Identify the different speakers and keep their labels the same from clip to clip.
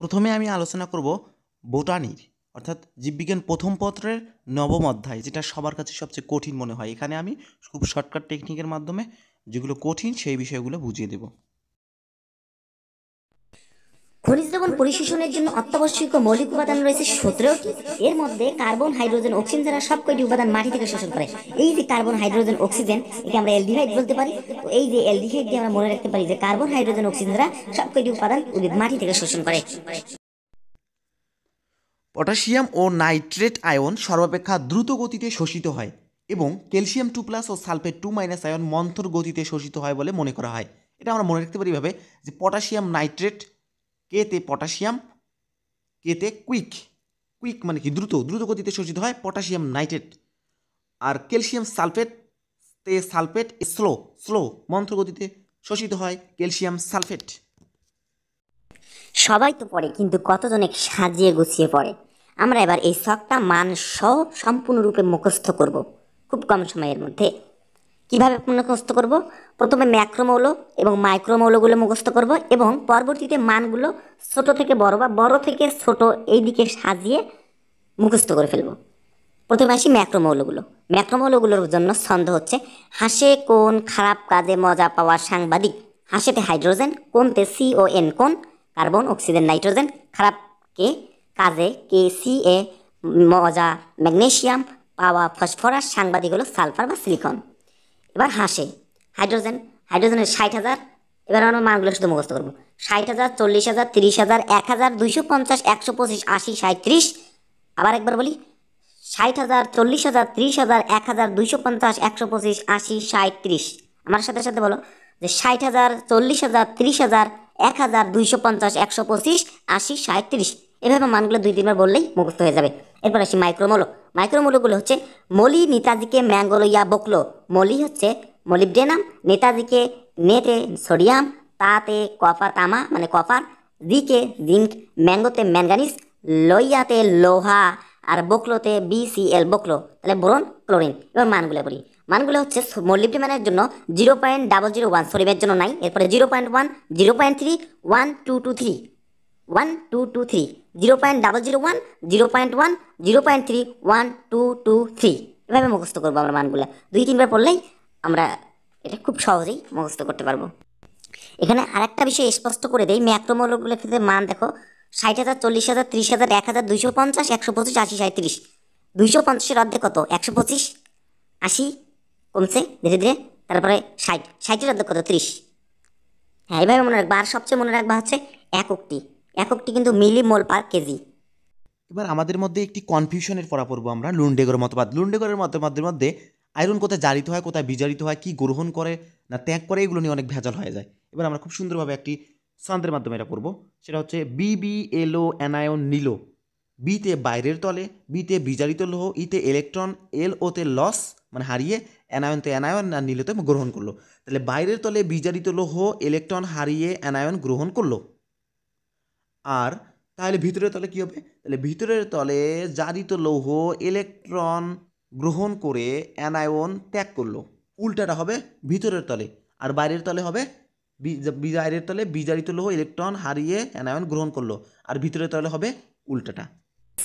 Speaker 1: প্রথমে আমি আলোচনা করব বোটানির অর্থাৎ জীববিজ্ঞান প্রথম পত্রের নবম অধ্যায় যেটা সবার কাছে সবচেয়ে কঠিন মনে হয় এখানে আমি খুব শর্টকাট টেকনিকের মাধ্যমে যেগুলো কঠিন সেই বিষয়গুলো বুঝিয়ে দেবো
Speaker 2: খনিজ লবণ পরিশোষণের জন্য অত্যাবশ্যক মৌলিক উপাদান রয়েছে সতেরোটি এর মধ্যে কার্বন হাইড্রোজেন অক্সিজেন দ্বারা সব কয়টি উপাদান মাটি থেকে শোষণ করে এই যে কার্বন হাইড্রোজেন অক্সিজেন একে আমরা এলডিহাইড বলতে পারি তো এই যে এলডিহাইড দিয়ে আমরা মনে রাখতে পারি যে কার্বন হাইড্রোজেন অক্সিজেন দ্বারা সব কয়টি উপাদান উদ্ভিদ মাটি থেকে শোষণ করে
Speaker 1: পটাশিয়াম ও নাইট্রেট আয়ন সর্বাপেক্ষা দ্রুত গতিতে শোষিত হয় এবং ক্যালসিয়াম টু প্লাস ও সালফেট টু মাইনাস আয়ন মন্থর গতিতে শোষিত হয় বলে মনে করা হয় এটা আমরা মনে রাখতে পারি এভাবে যে পটাশিয়াম নাইট্রেট কেতে পটাশিয়াম কেতে কুইক কুইক মানে কি দ্রুত দ্রুত গতিতে শোষিত হয় পটাশিয়াম নাইট্রেট আর ক্যালসিয়াম সালফেট তে সালফেট স্লো স্লো মন্ত্র গতিতে শোষিত হয় ক্যালসিয়াম সালফেট সবাই তো
Speaker 2: পড়ে কিন্তু কতজনে সাজিয়ে গুছিয়ে পড়ে আমরা এবার এই শখটা মান সহ সম্পূর্ণরূপে মুখস্থ করব খুব কম সময়ের মধ্যে কিভাবে মুখস্থ করব প্রথমে ম্যাক্রোমৌল এবং মাইক্রোমৌলগুলো মুখস্থ করব এবং পরবর্তীতে মানগুলো ছোট থেকে বড় বা বড় থেকে ছোট এই দিকে সাজিয়ে মুখস্থ করে ফেলব প্রথমে আসি ম্যাক্রোমৌলগুলো ম্যাক্রোমৌলগুলোর জন্য ছন্দ হচ্ছে হাসে কোন খারাপ কাজে মজা পাওয়া সাংবাদিক হাসেতে হাইড্রোজেন কোনতে সি ও এন কোন কার্বন অক্সিজেন নাইট্রোজেন খারাপকে কাজে কে সি এ মজা ম্যাগনেশিয়াম পাওয়া ফসফরাস সাংবাদিক হলো সালফার বা সিলিকন এবার হাসে হাইড্রোজেন হাইড্রোজেনের ষাট হাজার এবার আমরা মানগুলো শুধু মুখস্থ করবো ষাট হাজার চল্লিশ হাজার তিরিশ হাজার এক হাজার দুইশো পঞ্চাশ একশো পঁচিশ আশি সাঁত্রিশ আবার একবার বলি ষাট হাজার চল্লিশ হাজার তিরিশ হাজার এক হাজার দুইশো পঞ্চাশ একশো পঁচিশ আশি সাঁত্রিশ আমার সাথে সাথে বলো যে ষাট হাজার চল্লিশ হাজার তিরিশ হাজার এক হাজার দুইশো পঞ্চাশ একশো পঁচিশ আশি সাঁত্রিশ এভাবে মানগুলো দুই তিনবার বললেই মুখস্থ হয়ে যাবে এরপর আসি মাইক্রোমোলক মাইক্রোমোলগুলো হচ্ছে মলি নেতাজিকে ম্যাঙ্গোলোয়া বকলো মলি হচ্ছে মলিবডেনাম নেতাজিকে নেটে সোডিয়াম তাতে কপার তামা মানে কপার জিকে জিঙ্ক ম্যাঙ্গোতে ম্যাঙ্গানিস লইয়াতে লোহা আর বকলোতে বিসিএল বকলো তাহলে বোরন ক্লোরিন এবার মানগুলো বলি মানগুলো হচ্ছে মলিবডিমানের জন্য zero point double zero one সোডিয়ামের জন্য নাই এরপরে zero point one zero point three one two two three one two two three zero point double zero one zero point one zero point three one two two three এভাবে মুখস্থ করবো আমরা মানগুলো দুই তিনবার পড়লেই আমরা এটা খুব সহজেই মুখস্থ করতে পারবো এখানে আরেকটা বিষয় স্পষ্ট করে দেয় ম্যাক্রোমৌলগুলোর ক্ষেত্রে মান দেখো ষাট হাজার চল্লিশ হাজার ত্রিশ হাজার এক হাজার দুইশো পঞ্চাশ একশো পঁচিশ আশি সাঁত্রিশ দুইশো পঞ্চাশের অর্ধে কত একশো পঁচিশ আশি কমছে ধীরে ধীরে তারপরে ষাট ষাটের অর্ধে কত ত্রিশ হ্যাঁ এভাবে মনে রাখবো আর সবচেয়ে মনে রাখবা হচ্ছে এক উক্তি এককটি
Speaker 1: কিন্তু মিলি মোল পার কেজি এবার আমাদের মধ্যে একটি কনফিউশনের পড়া পড়বো আমরা লুন্ডেগর মতবাদ লুন্ডেগরের মতবাদের মধ্যে আয়রন কোথায় জারিত হয় কোথায় বিজারিত হয় কি গ্রহণ করে না ত্যাগ করে এগুলো নিয়ে অনেক ভেজাল হয়ে যায় এবার আমরা খুব সুন্দরভাবে একটি ছন্দের মাধ্যমে এটা পড়বো সেটা হচ্ছে বি বি এলো অ্যানায়ন নিলো বিতে বাইরের তলে বিতে বিজারিত লোহ ইতে ইলেকট্রন এল ওতে লস মানে হারিয়ে অ্যানায়ন তো অ্যানায়ন না নিলোতে গ্রহণ করলো তাহলে বাইরের তলে বিজারিত লোহ ইলেকট্রন হারিয়ে অ্যানায়ন গ্রহণ করলো আর তাহলে ভিতরের তলে কী হবে তাহলে ভিতরের তলে জারিত লৌহ ইলেকট্রন গ্রহণ করে অ্যানায়ন ত্যাগ করলো উল্টাটা হবে ভিতরের তলে আর বাইরের তলে হবে বাইরের তলে বিজারিত লৌহ ইলেকট্রন হারিয়ে অ্যানায়ন গ্রহণ করলো আর ভিতরের তলে হবে উল্টাটা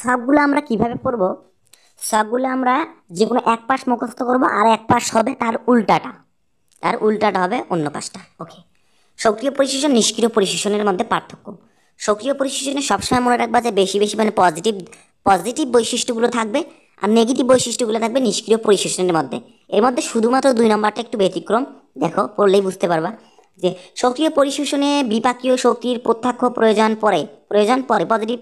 Speaker 2: সবগুলো আমরা কিভাবে পড়ব সবগুলো আমরা যে কোনো এক পাশ মুখস্থ করব আর এক পাশ হবে তার উল্টাটা তার উল্টাটা হবে অন্য পাশটা ওকে সক্রিয় পরিশেষণ নিষ্ক্রিয় পরিশেষণের মধ্যে পার্থক্য সক্রিয় পরিশিষ্টনে সবসময় মনে রাখবা যে বেশি বেশি মানে পজিটিভ পজিটিভ বৈশিষ্ট্যগুলো থাকবে আর নেগেটিভ বৈশিষ্ট্যগুলো থাকবে নিষ্ক্রিয় পরিশোষণের মধ্যে এর মধ্যে শুধুমাত্র দুই নম্বরটা একটু ব্যতিক্রম দেখো পড়লেই বুঝতে পারবা যে সক্রিয় পরিশোষণে বিপাকীয় শক্তির প্রত্যক্ষ প্রয়োজন পড়ে প্রয়োজন পড়ে পজিটিভ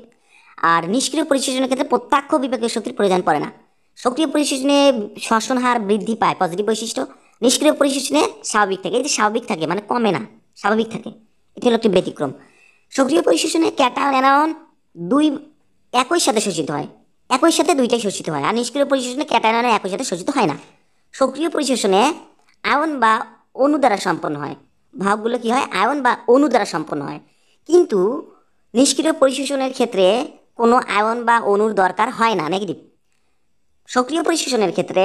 Speaker 2: আর নিষ্ক্রিয় পরিশোষণের ক্ষেত্রে প্রত্যক্ষ বিপাকীয় শক্তির প্রয়োজন পড়ে না সক্রিয় পরিশোষণে শ্বসন হার বৃদ্ধি পায় পজিটিভ বৈশিষ্ট্য নিষ্ক্রিয় পরিশোষণে স্বাভাবিক থাকে এই যে স্বাভাবিক থাকে মানে কমে না স্বাভাবিক থাকে এটি হলো একটি ব্যতিক্রম সক্রিয় পরিশোষণে অ্যানায়ন দুই একই সাথে শোষিত হয় একই সাথে দুইটাই শোষিত হয় আর নিষ্ক্রিয় পরিশোষণে ক্যাটায়ানন একই সাথে শোষিত হয় না সক্রিয় পরিশোষণে আয়ন বা অনু দ্বারা সম্পন্ন হয় ভাবগুলো কি হয় আয়ন বা অণু দ্বারা সম্পন্ন হয় কিন্তু নিষ্ক্রিয় পরিশোষণের ক্ষেত্রে কোনো আয়ন বা অনুর দরকার হয় না নেগেটিভ সক্রিয় পরিশোষণের ক্ষেত্রে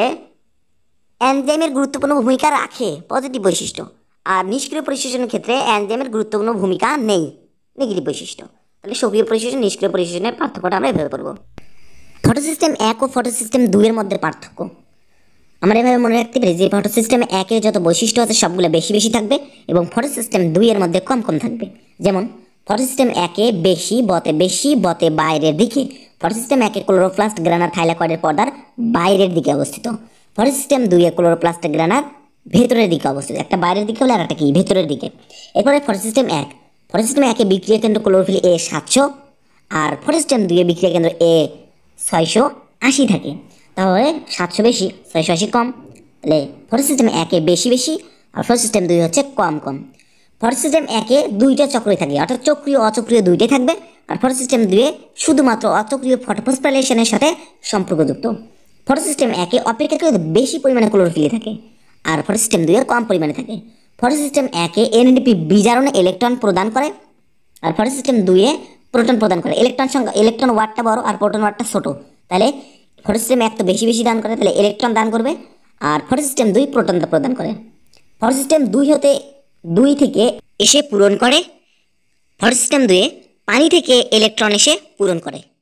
Speaker 2: অ্যানজাইমের গুরুত্বপূর্ণ ভূমিকা রাখে পজিটিভ বৈশিষ্ট্য আর নিষ্ক্রিয় পরিশোষণের ক্ষেত্রে অ্যানজাইমের গুরুত্বপূর্ণ ভূমিকা নেই নেগেটিভ বৈশিষ্ট্য তাহলে সক্রিয় পরিশেষণ নিষ্ক্রিয় পরিশেষণের পার্থক্যটা আমরা এভাবে ফটো ফটোসিস্টেম এক ও ফটোসিস্টেম দুইয়ের মধ্যে পার্থক্য আমরা এভাবে মনে রাখতে পারি যে ফটোসিস্টেম একে যত বৈশিষ্ট্য আছে সবগুলো বেশি বেশি থাকবে এবং ফটোসিস্টেম দুইয়ের মধ্যে কম কম থাকবে যেমন ফটোসিস্টেম একে বেশি বতে বেশি বতে বাইরের দিকে ফটোসিস্টেম একে ক্লোরোপ্লাস্ট গ্রানার থাইলাকয়েডের পর্দার বাইরের দিকে অবস্থিত ফটোসিস্টেম দুইয়ে ক্লোরোপ্লাস্ট গ্রানার ভেতরের দিকে অবস্থিত একটা বাইরের দিকে হলে আর একটা কি ভেতরের দিকে এরপরে ফটোসিস্টেম এক ফরেস্টেম একে বিক্রিয়া কেন্দ্র ক্লোরোফিল এ সাতশো আর ফরেস্টেম দুয়ে বিক্রিয়া কেন্দ্র এ ছয়শো আশি থাকে তাহলে সাতশো বেশি ছয়শো আশি কম তাহলে ফরেস্টেম একে বেশি বেশি আর ফরেস্টেম দুই হচ্ছে কম কম ফরেস্টেম একে দুইটা চক্রই থাকে অর্থাৎ চক্রীয় অচক্রীয় দুইটাই থাকবে আর সিস্টেম দুয়ে শুধুমাত্র অচক্রিয় ফটোফসপাইলেশনের সাথে সম্পর্কযুক্ত সিস্টেম একে অপেক্ষাকৃত বেশি পরিমাণে ক্লোরোফিলে থাকে আর ফটোসিস্টেম দুয়ে কম পরিমাণে থাকে ফরেস্ট সিস্টেম একে এনএডিপি বিজারণে ইলেকট্রন প্রদান করে আর ফরেস্ট সিস্টেম দুইয়ে প্রোটন প্রদান করে ইলেকট্রন সংখ্যা ইলেকট্রন ওয়ার্ডটা বড় আর প্রোটন ওয়ার্ডটা ছোটো তাহলে ফরেস্ট সিস্টেম এক তো বেশি বেশি দান করে তাহলে ইলেকট্রন দান করবে আর ফরেস্ট সিস্টেম দুই প্রোটনটা প্রদান করে ফরেস্ট সিস্টেম দুই হতে দুই থেকে এসে পূরণ করে ফরেস্ট সিস্টেম দুয়ে পানি থেকে ইলেকট্রন এসে পূরণ করে